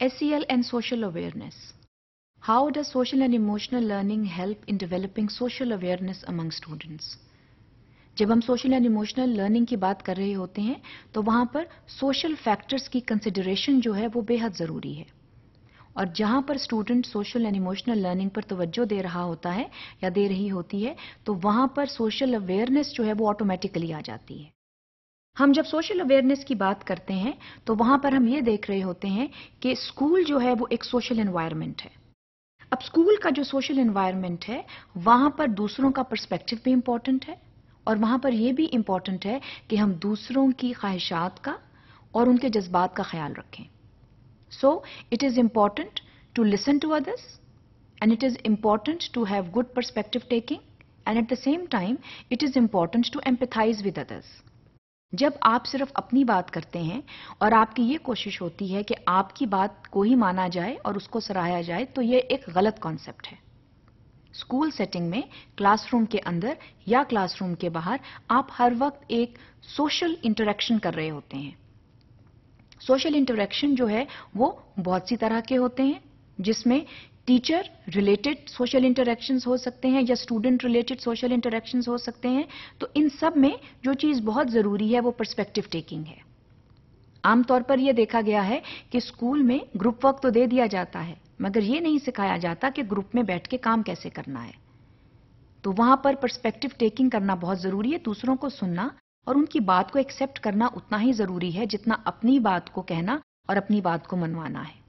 SEL and social awareness. How does social and emotional learning help in developing social awareness among students? जब हम social and emotional learning की बात कर रहे होते हैं तो वहां पर सोशल फैक्टर्स की कंसिडरेशन जो है वो बेहद ज़रूरी है और जहां पर student social and emotional learning पर तवज्जो दे रहा होता है या दे रही होती है तो वहां पर सोशल अवेयरनेस जो है वो ऑटोमेटिकली आ जाती है हम जब सोशल अवेयरनेस की बात करते हैं तो वहां पर हम ये देख रहे होते हैं कि स्कूल जो है वो एक सोशल एनवायरनमेंट है अब स्कूल का जो सोशल एनवायरनमेंट है वहां पर दूसरों का पर्सपेक्टिव भी इंपॉर्टेंट है और वहां पर यह भी इंपॉर्टेंट है कि हम दूसरों की ख्वाहिशात का और उनके जज्बात का ख्याल रखें so it is important to listen to others and it is important to have good perspective taking and at the same time it is important to empathise with others जब आप सिर्फ अपनी बात करते हैं और आपकी ये कोशिश होती है कि आपकी बात को ही माना जाए और उसको सराहा जाए तो ये एक गलत कॉन्सेप्ट है स्कूल सेटिंग में क्लासरूम के अंदर या क्लासरूम के बाहर आप हर वक्त एक सोशल इंटरेक्शन कर रहे होते हैं सोशल इंटरेक्शन जो है वो बहुत सी तरह के होते हैं जिसमें टीचर रिलेटेड सोशल इंटरेक्शंस हो सकते हैं या स्टूडेंट रिलेटेड सोशल इंटरेक्शंस हो सकते हैं तो इन सब में जो चीज़ बहुत ज़रूरी है वो परस्पेक्टिव टेकिंग है आमतौर पर यह देखा गया है कि स्कूल में ग्रुप वर्क तो दे दिया जाता है मगर ये नहीं सिखाया जाता कि ग्रुप में बैठ के काम कैसे करना है तो वहां पर पर्सपेक्टिव टेकिंग करना बहुत ज़रूरी है दूसरों को सुनना और उनकी बात को एक्सेप्ट करना उतना ही ज़रूरी है जितना अपनी बात को कहना और अपनी बात को मनवाना है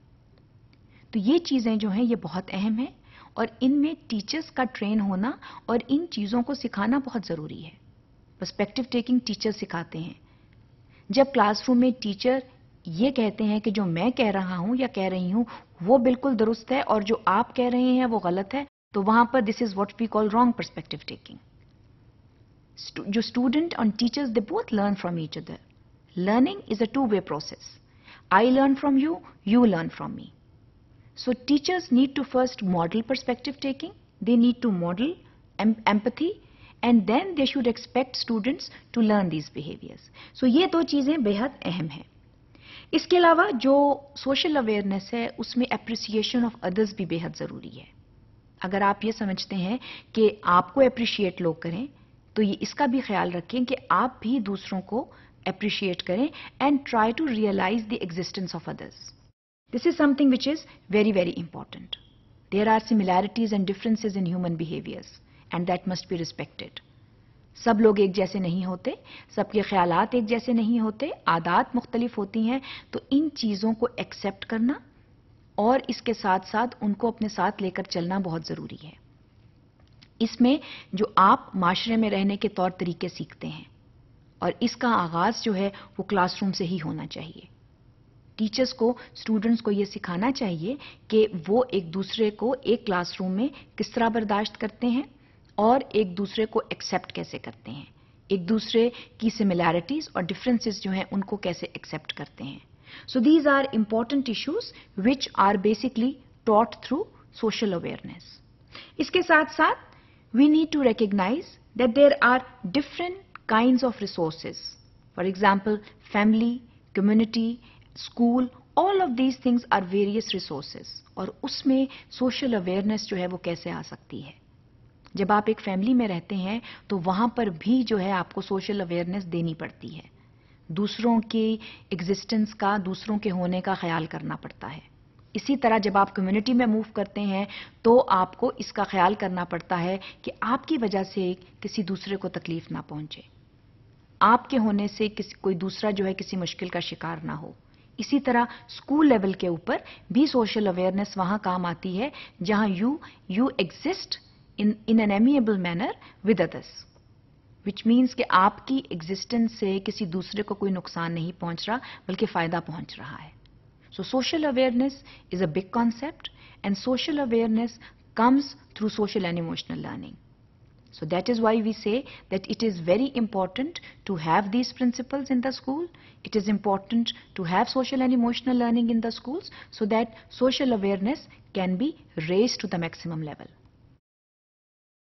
तो ये चीज़ें जो हैं ये बहुत अहम हैं और इनमें टीचर्स का ट्रेन होना और इन चीज़ों को सिखाना बहुत ज़रूरी है पर्सपेक्टिव टेकिंग टीचर सिखाते हैं जब क्लासरूम में टीचर ये कहते हैं कि जो मैं कह रहा हूँ या कह रही हूँ वो बिल्कुल दुरुस्त है और जो आप कह रहे हैं वो गलत है तो वहां पर this is what we call wrong perspective taking जो स्टूडेंट और teachers they both learn from each other learning is a two way process I learn from you you learn from me So teachers need to first model perspective taking, they need to model em empathy and then they should expect students to learn these behaviors. So ये दो चीज़ें बेहद अहम हैं इसके अलावा जो social awareness है उसमें अप्रिसिएशन ऑफ अदर्स भी बेहद ज़रूरी है अगर आप ये समझते हैं कि आपको अप्रिशिएट लोग करें तो ये इसका भी ख्याल रखें कि आप भी दूसरों को अप्रिशिएट करें and try to realise the existence of others This is something which is very, very important. There are similarities and differences in human behaviors and that must be respected. सब लोग एक जैसे नहीं होते सबके ख्याल एक जैसे नहीं होते आदात मुख्तलिफ होती हैं तो इन चीज़ों को एक्सेप्ट करना और इसके साथ साथ उनको अपने साथ लेकर चलना बहुत ज़रूरी है इसमें जो आप माशरे में रहने के तौर तरीके सीखते हैं और इसका आगाज़ जो है वो क्लासरूम से ही होना चाहिए टीचर्स को स्टूडेंट्स को ये सिखाना चाहिए कि वो एक दूसरे को एक क्लासरूम में किस तरह बर्दाश्त करते हैं और एक दूसरे को एक्सेप्ट कैसे करते हैं एक दूसरे की सिमिलैरिटीज और डिफरेंसेस जो हैं उनको कैसे एक्सेप्ट करते हैं so these are important issues which are basically taught through social awareness इसके साथ साथ we need to recognise that there are different kind of resources for example family community school all of these things are various resources और उसमें social awareness जो है वो कैसे आ सकती है जब आप एक फैमिली में रहते हैं तो वहां पर भी जो है आपको सोशल अवेयरनेस देनी पड़ती है दूसरों के एग्जिस्टेंस का दूसरों के होने का ख्याल करना पड़ता है इसी तरह जब आप कम्युनिटी में मूव करते हैं तो आपको इसका ख्याल करना पड़ता है कि आपकी वजह से किसी दूसरे को तकलीफ ना पहुंचे आपके होने से किसी कोई दूसरा जो है किसी मुश्किल का शिकार ना हो इसी तरह स्कूल लेवल के ऊपर भी सोशल अवेयरनेस वहां काम आती है जहां you you exist in in an amiable manner with others which means कि आपकी एग्जिस्टेंस से किसी दूसरे को कोई नुकसान नहीं पहुंच रहा बल्कि फायदा पहुंच रहा है so social awareness is a big concept and social awareness comes through social and emotional learning So that is why we say that it is very important to have these principles in the school. It is important to have social and emotional learning in the schools so that social awareness can be raised to the maximum level.